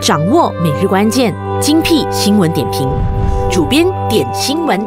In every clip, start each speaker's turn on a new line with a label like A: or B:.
A: 掌握每日关键，精辟新闻点评，主编点新闻。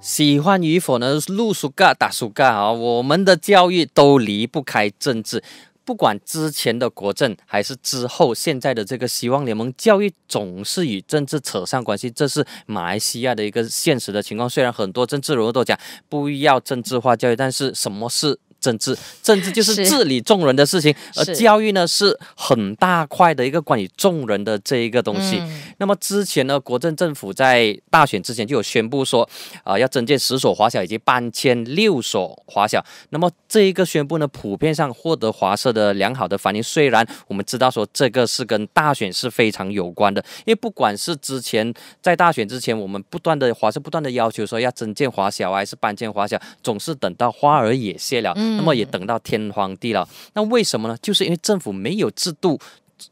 A: 喜欢与否呢？录数嘎打数嘎啊！我们的教育都离不开政治，不管之前的国政还是之后现在的这个希望联盟教育，总是与政治扯上关系，这是马来西亚的一个现实的情况。虽然很多政治人物都讲不要政治化教育，但是什么是？政治，政治就是治理众人的事情，而教育呢是很大块的一个关于众人的这一个东西。那么之前呢，国政政府在大选之前就有宣布说，啊，要增建十所华小以及搬迁六所华小。那么这一个宣布呢，普遍上获得华社的良好的反应。虽然我们知道说这个是跟大选是非常有关的，因为不管是之前在大选之前，我们不断的华社不断的要求说要增建华小还是搬迁华小，总是等到花儿也谢了。那么也等到天荒地老，那为什么呢？就是因为政府没有制度，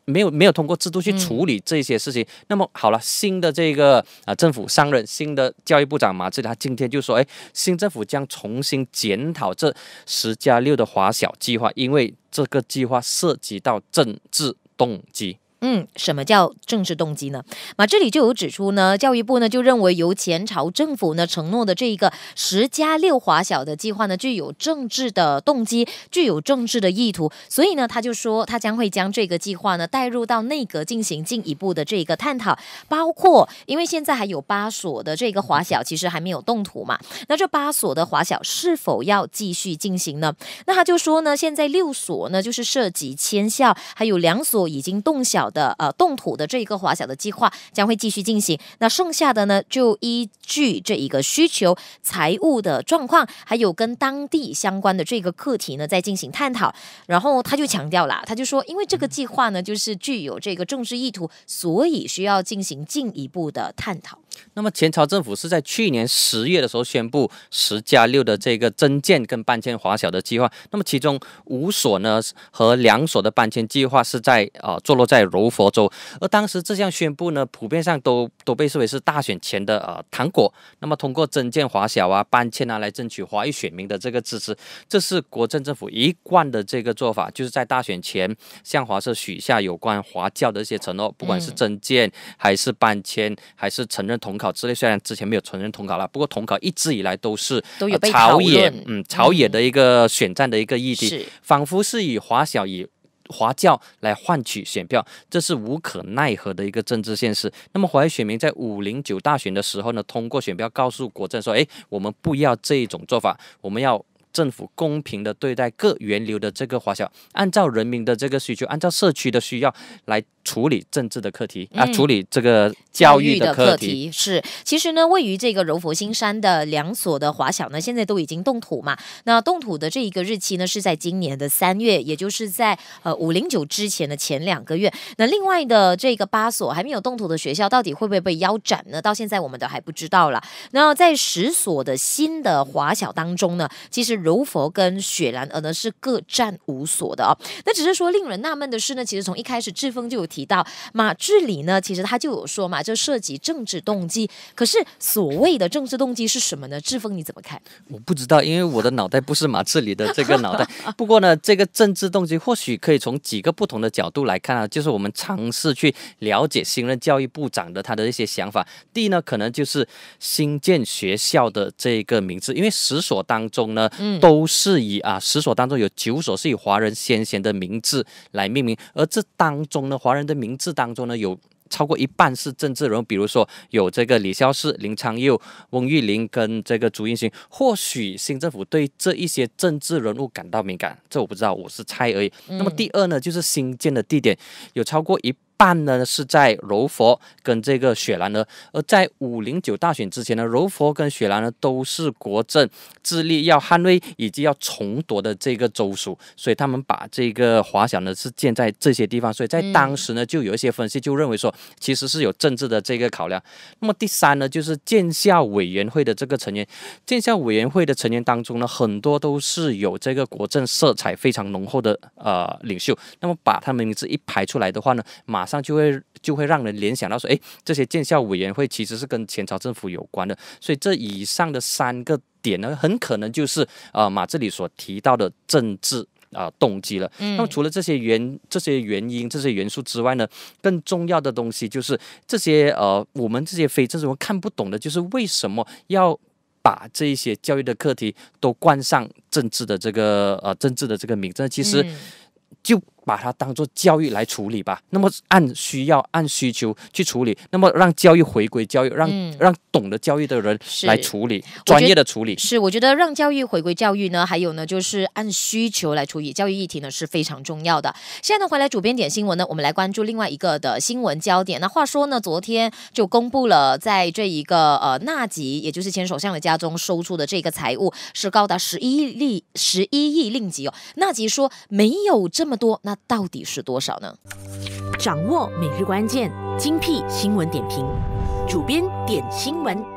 A: 没有没有通过制度去处理这些事情。那么好了，新的这个啊政府上任，新的教育部长马志，他今天就说，哎，新政府将重新检讨这十加六的华小计划，因为这个计划涉及到政治动机。
B: 嗯，什么叫政治动机呢？那这里就有指出呢，教育部呢就认为由前朝政府呢承诺的这一个十加六华小的计划呢具有政治的动机，具有政治的意图，所以呢他就说他将会将这个计划呢带入到内阁进行进一步的这一个探讨，包括因为现在还有八所的这个华小其实还没有动土嘛，那这八所的华小是否要继续进行呢？那他就说呢，现在六所呢就是涉及迁校，还有两所已经动小。的呃冻土的这一个滑小的计划将会继续进行，那剩下的呢就依据这一个需求、财务的状况，还有跟当地相关的这个课题呢在进行探讨。然后他就强调了，他就说，因为这个计划呢就是具有这个政治意图，所以需要进行进一步的探讨。
A: 那么，前朝政府是在去年十月的时候宣布“十加六”的这个增建跟搬迁华小的计划。那么，其中五所呢和两所的搬迁计划是在呃坐落在柔佛州。而当时这项宣布呢，普遍上都都被视为是大选前的呃糖果。那么，通过增建华小啊、搬迁啊来争取华裔选民的这个支持，这是国政政府一贯的这个做法，就是在大选前向华社许下有关华教的一些承诺，不管是增建还是搬迁还是承认。统考之类，虽然之前没有承认统考了，不过统考一直以来都是朝野，嗯，朝野的一个选战的一个议题，仿佛是以华小以华教来换取选票，这是无可奈何的一个政治现实。那么，华裔选民在五零九大选的时候呢，通过选票告诉国政说：“哎，我们不要这一种做法，我们要政府公平的对待各源流的这个华小，按照人民的这个需求，按照社区的需要来。”处理政治的课题啊，处理这个教育的课题
B: 是。其实呢，位于这个柔佛新山的两所的华小呢，现在都已经动土嘛。那动土的这一个日期呢，是在今年的三月，也就是在呃五零九之前的前两个月。那另外的这个八所还没有动土的学校，到底会不会被腰斩呢？到现在我们都还不知道了。那在十所的新的华小当中呢，其实柔佛跟雪兰莪呢是各占五所的哦。那只是说令人纳闷的是呢，其实从一开始，志峰就有。提到马志礼呢，其实他就有说嘛，这涉及政治动机。可是所谓的政治动机是什么呢？志峰你怎么看？
A: 我不知道，因为我的脑袋不是马志礼的这个脑袋。不过呢，这个政治动机或许可以从几个不同的角度来看啊，就是我们尝试去了解新任教育部长的他的一些想法。第一呢，可能就是新建学校的这个名字，因为十所当中呢，都是以啊，十所当中有九所是以华人先贤的名字来命名，而这当中呢，华人。的名字当中呢，有超过一半是政治人物，比如说有这个李孝嗣、林昌佑、翁玉玲跟这个朱英勋。或许新政府对这一些政治人物感到敏感，这我不知道，我是猜而已。那么第二呢，就是新建的地点有超过一。半呢是在柔佛跟这个雪兰呢，而在五零九大选之前呢，柔佛跟雪兰呢都是国政致力要捍卫以及要重夺的这个州属，所以他们把这个华小呢是建在这些地方，所以在当时呢就有一些分析就认为说，其实是有政治的这个考量。那么第三呢就是建校委员会的这个成员，建校委员会的成员当中呢很多都是有这个国政色彩非常浓厚的呃领袖，那么把他们名字一排出来的话呢，马。上就会就会让人联想到说，哎，这些建校委员会其实是跟前朝政府有关的，所以这以上的三个点呢，很可能就是呃马这里所提到的政治啊动机了。嗯。那么除了这些原这些原因这些元素之外呢，更重要的东西就是这些呃我们这些非政治人看不懂的，就是为什么要把这些教育的课题都冠上政治的这个呃政治的这个名？字？其实就。把它当做教育来处理吧，那么按需要、按需求去处理，那么让教育回归教育，让让懂得教育的人来处理，专业的处理。是，
B: 我觉得让教育回归教育呢，还有呢，就是按需求来处理教育议题呢是非常重要的。现在呢，回来主编点新闻呢，我们来关注另外一个的新闻焦点。那话说呢，昨天就公布了，在这一个呃纳吉，也就是前首相的家中搜出的这个财物是高达十一亿十一亿令吉哦。纳吉说没有这么多，那。到底是多少呢？掌握每日关键，精辟新闻点评，主编点新闻。